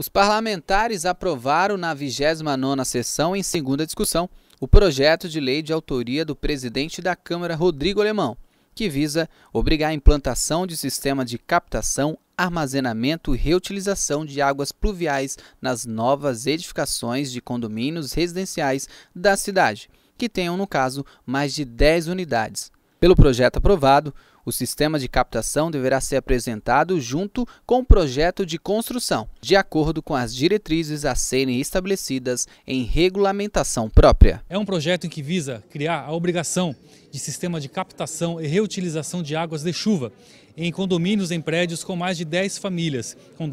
Os parlamentares aprovaram na 29ª sessão em segunda discussão o projeto de lei de autoria do presidente da Câmara, Rodrigo Alemão, que visa obrigar a implantação de sistema de captação, armazenamento e reutilização de águas pluviais nas novas edificações de condomínios residenciais da cidade, que tenham, no caso, mais de 10 unidades. Pelo projeto aprovado, o sistema de captação deverá ser apresentado junto com o projeto de construção, de acordo com as diretrizes a serem estabelecidas em regulamentação própria. É um projeto em que visa criar a obrigação de sistema de captação e reutilização de águas de chuva em condomínios em prédios com mais de 10 famílias, com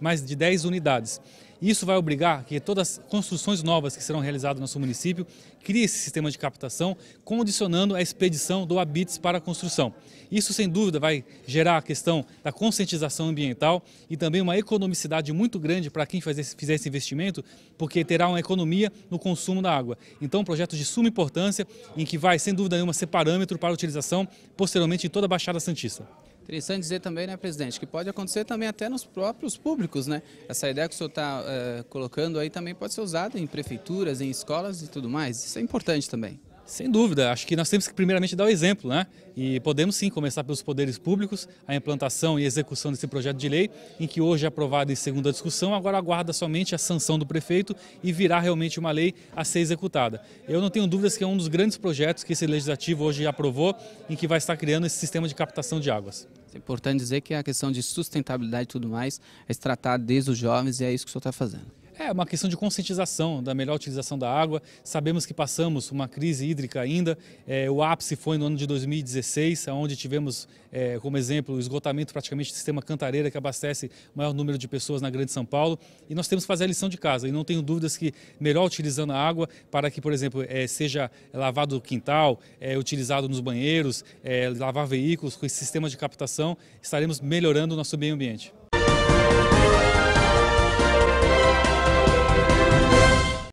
mais de 10 unidades. Isso vai obrigar que todas as construções novas que serão realizadas no nosso município criem esse sistema de captação, condicionando a expedição do habites para a construção. Isso, sem dúvida, vai gerar a questão da conscientização ambiental e também uma economicidade muito grande para quem fizer esse investimento, porque terá uma economia no consumo da água. Então, um projeto de suma importância em que vai, sem dúvida nenhuma, ser parâmetro para a utilização posteriormente em toda a Baixada Santista. Interessante dizer também, né, presidente, que pode acontecer também até nos próprios públicos, né? Essa ideia que o senhor está eh, colocando aí também pode ser usada em prefeituras, em escolas e tudo mais. Isso é importante também. Sem dúvida, acho que nós temos que primeiramente dar o exemplo, né? E podemos sim começar pelos poderes públicos, a implantação e execução desse projeto de lei, em que hoje é aprovado em segunda discussão, agora aguarda somente a sanção do prefeito e virá realmente uma lei a ser executada. Eu não tenho dúvidas que é um dos grandes projetos que esse legislativo hoje aprovou, em que vai estar criando esse sistema de captação de águas. É importante dizer que é a questão de sustentabilidade e tudo mais é tratada desde os jovens e é isso que o senhor está fazendo. É uma questão de conscientização da melhor utilização da água. Sabemos que passamos uma crise hídrica ainda. É, o ápice foi no ano de 2016, onde tivemos, é, como exemplo, o esgotamento praticamente do sistema Cantareira, que abastece o maior número de pessoas na Grande São Paulo. E nós temos que fazer a lição de casa. E não tenho dúvidas que melhor utilizando a água para que, por exemplo, é, seja lavado o quintal, é, utilizado nos banheiros, é, lavar veículos, com esse sistema de captação, estaremos melhorando o nosso meio ambiente.